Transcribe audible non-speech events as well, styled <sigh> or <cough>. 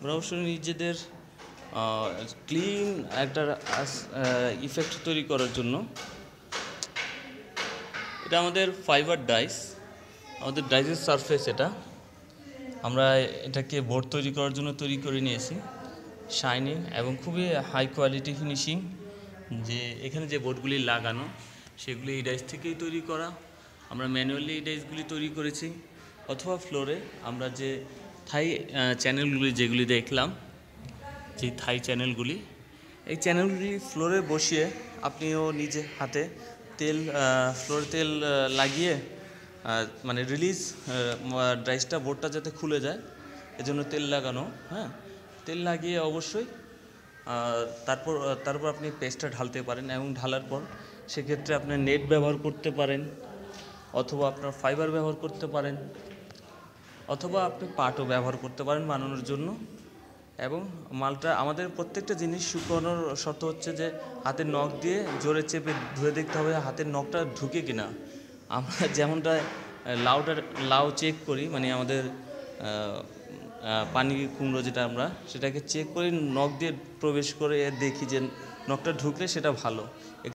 আমরা অবশ্যই নিজেদের ক্লিন একটা ইফেক্ট তৈরি করার জন্য এটা আমাদের ফাইবার ডাইস আমাদের ডাইসের সারফেস এটা আমরা এটাকে বোর্ড তৈরি করার জন্য তৈরি করে নিয়েছি শাইনিং এবং খুবই হাই কোয়ালিটি ফিনিশিং যে এখানে যে বোর্ডগুলি লাগানো সেগুলি এই ডাইস থেকেই তৈরি করা আমরা ম্যানুয়ালি এই ডাইসগুলি তৈরি করেছি অথবা ফ্লোরে আমরা যে থাই চ্যানেলগুলি যেগুলি দেখলাম যে থাই চ্যানেলগুলি এই চ্যানেলগুলি ফ্লোরে বসিয়ে আপনিও নিজে হাতে তেল ফ্লোরে তেল লাগিয়ে মানে রিলিজ ড্রাইসটা বোর্ডটা যাতে খুলে যায় এজন্য তেল লাগানো হ্যাঁ তেল লাগিয়ে অবশ্যই তারপর তারপর আপনি পেস্টটা ঢালতে পারেন এবং ঢালার পর সেক্ষেত্রে আপনি নেট ব্যবহার করতে পারেন অথবা আপনার ফাইবার ব্যবহার করতে পারেন অথবা আপনি পাটও ব্যবহার করতে পারেন বানানোর জন্য এবং মালটা আমাদের প্রত্যেকটা জিনিস শুকানোর শর্ত হচ্ছে যে হাতের নখ দিয়ে জোরে চেপে ধুয়ে দেখতে হবে হাতের নখটা ঢুকে কিনা আমরা <laughs> যেমনটা লাউটা লাউ চেক করি মানে আমাদের পানি কুমড়ো যেটা আমরা সেটাকে চেক করে নখ দিয়ে প্রবেশ করে দেখি যে নখটা ঢুকলে সেটা ভালো